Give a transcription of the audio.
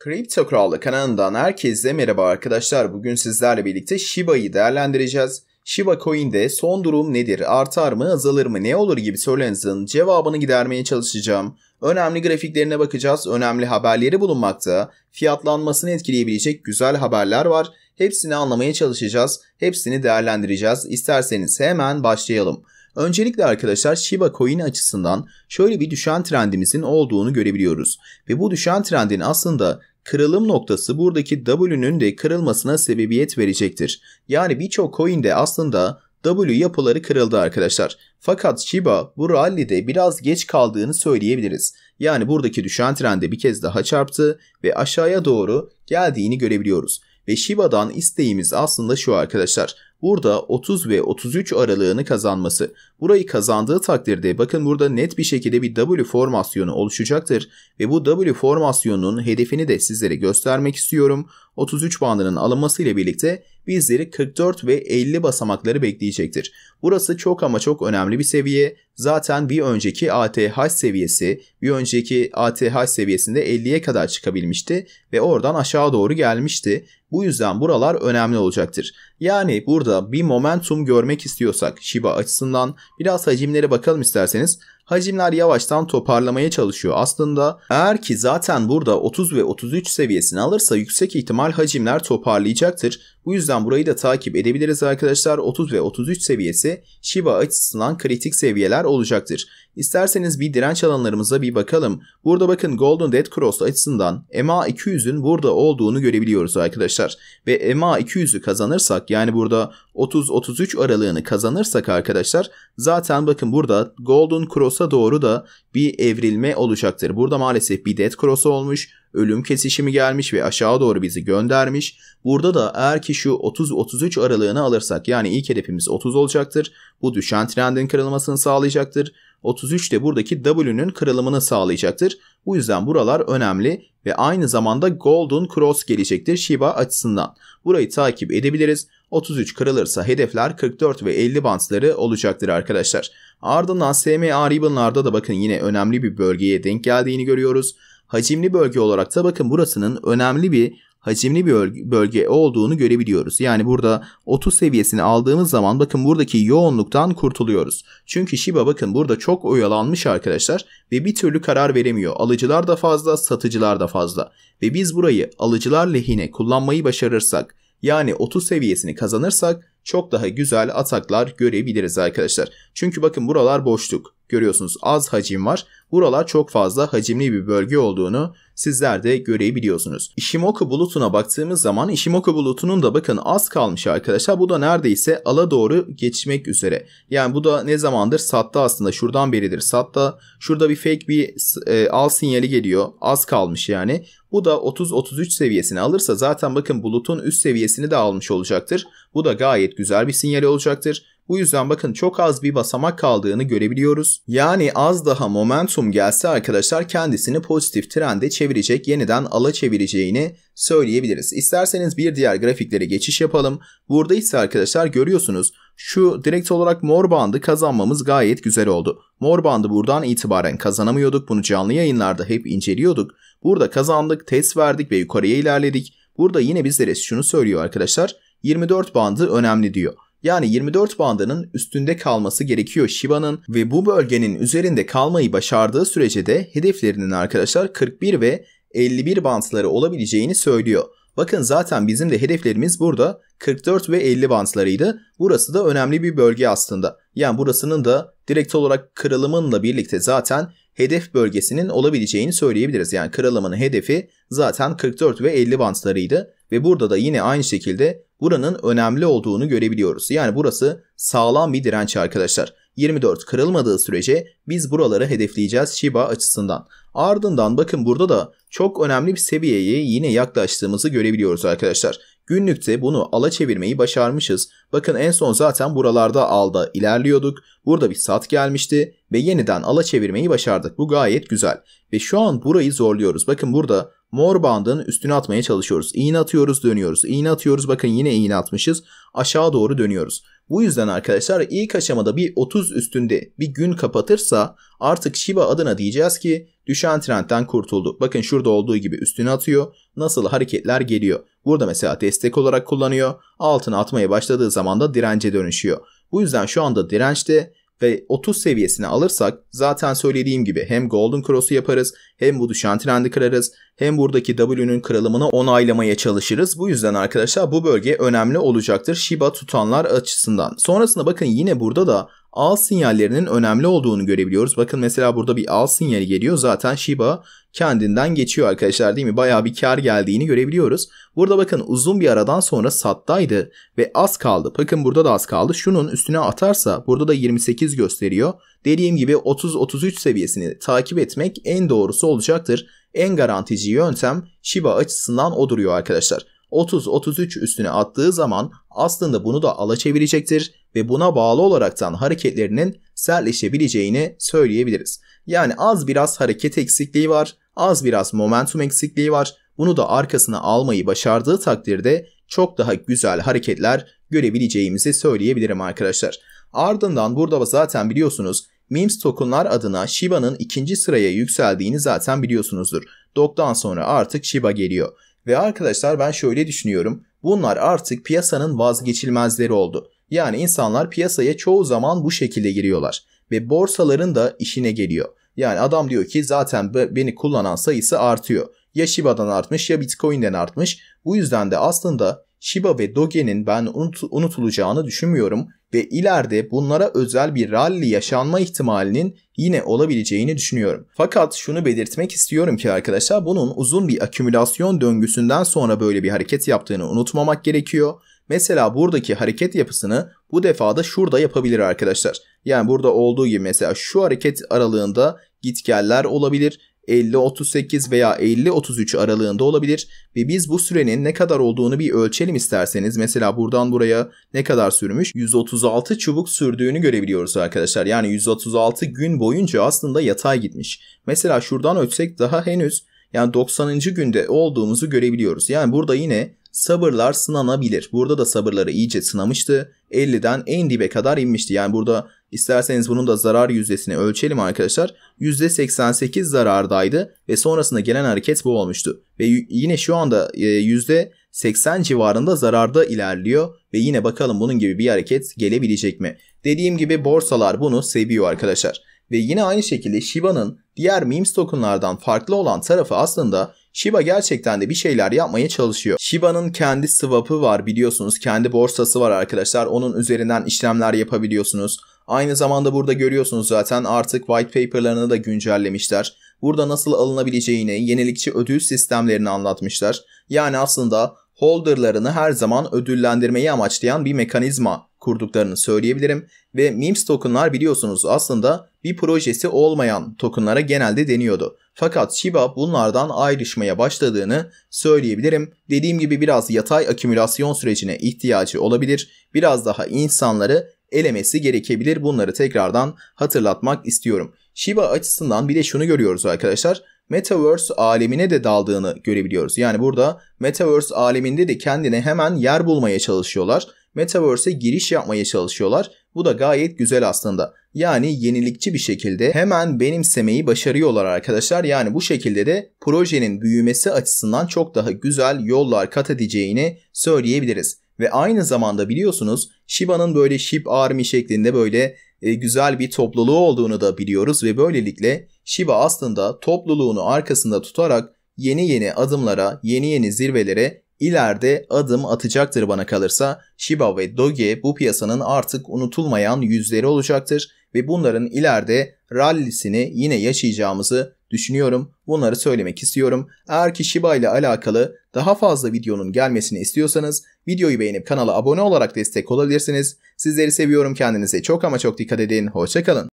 Kripto Kral'la kanalından herkese merhaba arkadaşlar. Bugün sizlerle birlikte Shiba'yı değerlendireceğiz. Shiba Coin'de son durum nedir? Artar mı, azalır mı, ne olur gibi sorularınızın cevabını gidermeye çalışacağım. Önemli grafiklerine bakacağız. Önemli haberleri bulunmakta. Fiyatlanmasını etkileyebilecek güzel haberler var. Hepsini anlamaya çalışacağız. Hepsini değerlendireceğiz. İsterseniz hemen başlayalım. Öncelikle arkadaşlar Shiba Coin açısından şöyle bir düşen trendimizin olduğunu görebiliyoruz. Ve bu düşen trendin aslında Kırılım noktası buradaki W'nün de kırılmasına sebebiyet verecektir. Yani birçok coin'de aslında W yapıları kırıldı arkadaşlar. Fakat Shiba bu rallide biraz geç kaldığını söyleyebiliriz. Yani buradaki düşen trende bir kez daha çarptı ve aşağıya doğru geldiğini görebiliyoruz. Ve Shiba'dan isteğimiz aslında şu arkadaşlar. Burada 30 ve 33 aralığını kazanması. Burayı kazandığı takdirde bakın burada net bir şekilde bir W formasyonu oluşacaktır. Ve bu W formasyonunun hedefini de sizlere göstermek istiyorum. 33 bandının ile birlikte bizleri 44 ve 50 basamakları bekleyecektir. Burası çok ama çok önemli bir seviye. Zaten bir önceki ATH seviyesi, bir önceki ATH seviyesinde 50'ye kadar çıkabilmişti ve oradan aşağı doğru gelmişti. Bu yüzden buralar önemli olacaktır. Yani burada bir momentum görmek istiyorsak Shiba açısından biraz hacimlere bakalım isterseniz. Hacimler yavaştan toparlamaya çalışıyor aslında. Eğer ki zaten burada 30 ve 33 seviyesini alırsa yüksek ihtimal hacimler toparlayacaktır. Bu yüzden burayı da takip edebiliriz arkadaşlar. 30 ve 33 seviyesi Shiba açısından kritik seviyeler olacaktır. İsterseniz bir direnç alanlarımıza bir bakalım. Burada bakın Golden Dead Cross açısından EMA 200'ün burada olduğunu görebiliyoruz arkadaşlar. Ve EMA 200'ü kazanırsak yani burada 30-33 aralığını kazanırsak arkadaşlar zaten bakın burada Golden Cross'a doğru da bir evrilme olacaktır. Burada maalesef bir Dead Cross olmuş ölüm kesişimi gelmiş ve aşağı doğru bizi göndermiş. Burada da eğer ki şu 30-33 aralığını alırsak yani ilk hedefimiz 30 olacaktır. Bu düşen trendin kırılmasını sağlayacaktır. 33 de buradaki W'nün kırılımını sağlayacaktır. Bu yüzden buralar önemli ve aynı zamanda Golden Cross gelecektir Shiba açısından. Burayı takip edebiliriz. 33 kırılırsa hedefler 44 ve 50 bantları olacaktır arkadaşlar. Ardından SMA Ribbon'larda da bakın yine önemli bir bölgeye denk geldiğini görüyoruz hacimli bölge olarak da bakın burasının önemli bir hacimli bir bölge, olduğunu görebiliyoruz. Yani burada 30 seviyesini aldığımız zaman bakın buradaki yoğunluktan kurtuluyoruz. Çünkü Shiba bakın burada çok oyalanmış arkadaşlar ve bir türlü karar veremiyor. Alıcılar da fazla, satıcılar da fazla. Ve biz burayı alıcılar lehine kullanmayı başarırsak yani 30 seviyesini kazanırsak çok daha güzel ataklar görebiliriz arkadaşlar. Çünkü bakın buralar boşluk. Görüyorsunuz az hacim var. Buralar çok fazla hacimli bir bölge olduğunu sizler de görebiliyorsunuz. Ishimoku bulutuna baktığımız zaman Ishimoku bulutunun da bakın az kalmış arkadaşlar. Bu da neredeyse ala doğru geçmek üzere. Yani bu da ne zamandır sattı aslında. Şuradan beridir sattı. Şurada bir fake bir e, al sinyali geliyor. Az kalmış yani. Bu da 30-33 seviyesini alırsa zaten bakın bulutun üst seviyesini de almış olacaktır. Bu da gayet güzel bir sinyal olacaktır. Bu yüzden bakın çok az bir basamak kaldığını görebiliyoruz. Yani az daha momentum gelse arkadaşlar kendisini pozitif trende çevirecek, yeniden ala çevireceğini söyleyebiliriz. İsterseniz bir diğer grafiklere geçiş yapalım. Burada ise arkadaşlar görüyorsunuz şu direkt olarak mor bandı kazanmamız gayet güzel oldu. Mor bandı buradan itibaren kazanamıyorduk. Bunu canlı yayınlarda hep inceliyorduk. Burada kazandık, test verdik ve yukarıya ilerledik. Burada yine bizlere şunu söylüyor arkadaşlar. 24 bandı önemli diyor. Yani 24 bandının üstünde kalması gerekiyor Shiba'nın ve bu bölgenin üzerinde kalmayı başardığı sürece de hedeflerinin arkadaşlar 41 ve 51 bantları olabileceğini söylüyor. Bakın zaten bizim de hedeflerimiz burada 44 ve 50 bantlarıydı. Burası da önemli bir bölge aslında. Yani burasının da direkt olarak kırılımınla birlikte zaten hedef bölgesinin olabileceğini söyleyebiliriz. Yani kırılımın hedefi zaten 44 ve 50 bantlarıydı. Ve burada da yine aynı şekilde buranın önemli olduğunu görebiliyoruz. Yani burası sağlam bir direnç arkadaşlar. 24 kırılmadığı sürece biz buraları hedefleyeceğiz Shiba açısından. Ardından bakın burada da çok önemli bir seviyeye yine yaklaştığımızı görebiliyoruz arkadaşlar. Günlükte bunu ala çevirmeyi başarmışız. Bakın en son zaten buralarda alda ilerliyorduk. Burada bir sat gelmişti ve yeniden ala çevirmeyi başardık. Bu gayet güzel. Ve şu an burayı zorluyoruz. Bakın burada Mor bandın üstüne atmaya çalışıyoruz. İğne atıyoruz dönüyoruz. İğne atıyoruz bakın yine iğne atmışız. Aşağı doğru dönüyoruz. Bu yüzden arkadaşlar ilk aşamada bir 30 üstünde bir gün kapatırsa artık Shiba adına diyeceğiz ki düşen trendten kurtuldu. Bakın şurada olduğu gibi üstüne atıyor. Nasıl hareketler geliyor. Burada mesela destek olarak kullanıyor. Altına atmaya başladığı zaman da dirence dönüşüyor. Bu yüzden şu anda dirençte ve 30 seviyesini alırsak zaten söylediğim gibi hem Golden Cross'u yaparız hem bu düşen trendi kırarız hem buradaki W'nün kırılımını onaylamaya çalışırız. Bu yüzden arkadaşlar bu bölge önemli olacaktır Shiba tutanlar açısından. Sonrasında bakın yine burada da al sinyallerinin önemli olduğunu görebiliyoruz. Bakın mesela burada bir al sinyali geliyor. Zaten Shiba kendinden geçiyor arkadaşlar değil mi? Bayağı bir kar geldiğini görebiliyoruz. Burada bakın uzun bir aradan sonra sattaydı ve az kaldı. Bakın burada da az kaldı. Şunun üstüne atarsa burada da 28 gösteriyor. Dediğim gibi 30-33 seviyesini takip etmek en doğrusu olacaktır. En garantici yöntem Shiba açısından o duruyor arkadaşlar. 30-33 üstüne attığı zaman aslında bunu da ala çevirecektir ve buna bağlı olaraktan hareketlerinin sertleşebileceğini söyleyebiliriz. Yani az biraz hareket eksikliği var, az biraz momentum eksikliği var. Bunu da arkasına almayı başardığı takdirde çok daha güzel hareketler görebileceğimizi söyleyebilirim arkadaşlar. Ardından burada zaten biliyorsunuz Mims tokenlar adına Shiba'nın ikinci sıraya yükseldiğini zaten biliyorsunuzdur. Doktan sonra artık Shiba geliyor. Ve arkadaşlar ben şöyle düşünüyorum. Bunlar artık piyasanın vazgeçilmezleri oldu. Yani insanlar piyasaya çoğu zaman bu şekilde giriyorlar ve borsaların da işine geliyor. Yani adam diyor ki zaten beni kullanan sayısı artıyor. Ya Shiba'dan artmış ya Bitcoin'den artmış. Bu yüzden de aslında Shiba ve Doge'nin ben unut unutulacağını düşünmüyorum ve ileride bunlara özel bir rally yaşanma ihtimalinin yine olabileceğini düşünüyorum. Fakat şunu belirtmek istiyorum ki arkadaşlar bunun uzun bir akümülasyon döngüsünden sonra böyle bir hareket yaptığını unutmamak gerekiyor Mesela buradaki hareket yapısını bu defada şurada yapabilir arkadaşlar. Yani burada olduğu gibi mesela şu hareket aralığında gitgeller olabilir. 50-38 veya 50-33 aralığında olabilir ve biz bu sürenin ne kadar olduğunu bir ölçelim isterseniz. Mesela buradan buraya ne kadar sürmüş? 136 çubuk sürdüğünü görebiliyoruz arkadaşlar. Yani 136 gün boyunca aslında yatay gitmiş. Mesela şuradan ölçsek daha henüz yani 90. günde olduğumuzu görebiliyoruz. Yani burada yine sabırlar sınanabilir. Burada da sabırları iyice sınamıştı. 50'den en dibe kadar inmişti. Yani burada isterseniz bunun da zarar yüzdesini ölçelim arkadaşlar. %88 zarardaydı ve sonrasında gelen hareket bu olmuştu. Ve yine şu anda %80 e, civarında zararda ilerliyor ve yine bakalım bunun gibi bir hareket gelebilecek mi? Dediğim gibi borsalar bunu seviyor arkadaşlar. Ve yine aynı şekilde Shiba'nın diğer memes tokenlardan farklı olan tarafı aslında Shiba gerçekten de bir şeyler yapmaya çalışıyor. Shiba'nın kendi swap'ı var biliyorsunuz. Kendi borsası var arkadaşlar. Onun üzerinden işlemler yapabiliyorsunuz. Aynı zamanda burada görüyorsunuz zaten artık white paper'larını da güncellemişler. Burada nasıl alınabileceğini, yenilikçi ödül sistemlerini anlatmışlar. Yani aslında holderlarını her zaman ödüllendirmeyi amaçlayan bir mekanizma kurduklarını söyleyebilirim. Ve memes tokenlar biliyorsunuz aslında bir projesi olmayan tokenlara genelde deniyordu. Fakat Shiba bunlardan ayrışmaya başladığını söyleyebilirim. Dediğim gibi biraz yatay akümülasyon sürecine ihtiyacı olabilir. Biraz daha insanları elemesi gerekebilir. Bunları tekrardan hatırlatmak istiyorum. Shiba açısından bir de şunu görüyoruz arkadaşlar. Metaverse alemine de daldığını görebiliyoruz. Yani burada Metaverse aleminde de kendine hemen yer bulmaya çalışıyorlar. Metaverse'e giriş yapmaya çalışıyorlar bu da gayet güzel aslında. Yani yenilikçi bir şekilde hemen benimsemeyi başarıyorlar arkadaşlar. Yani bu şekilde de projenin büyümesi açısından çok daha güzel yollar kat edeceğini söyleyebiliriz. Ve aynı zamanda biliyorsunuz Shiba'nın böyle Ship Army şeklinde böyle e, güzel bir topluluğu olduğunu da biliyoruz ve böylelikle Shiba aslında topluluğunu arkasında tutarak yeni yeni adımlara, yeni yeni zirvelere İleride adım atacaktır bana kalırsa Shiba ve Doge bu piyasanın artık unutulmayan yüzleri olacaktır ve bunların ileride rallisini yine yaşayacağımızı düşünüyorum. Bunları söylemek istiyorum. Eğer ki Shiba ile alakalı daha fazla videonun gelmesini istiyorsanız videoyu beğenip kanala abone olarak destek olabilirsiniz. Sizleri seviyorum kendinize çok ama çok dikkat edin. Hoşçakalın.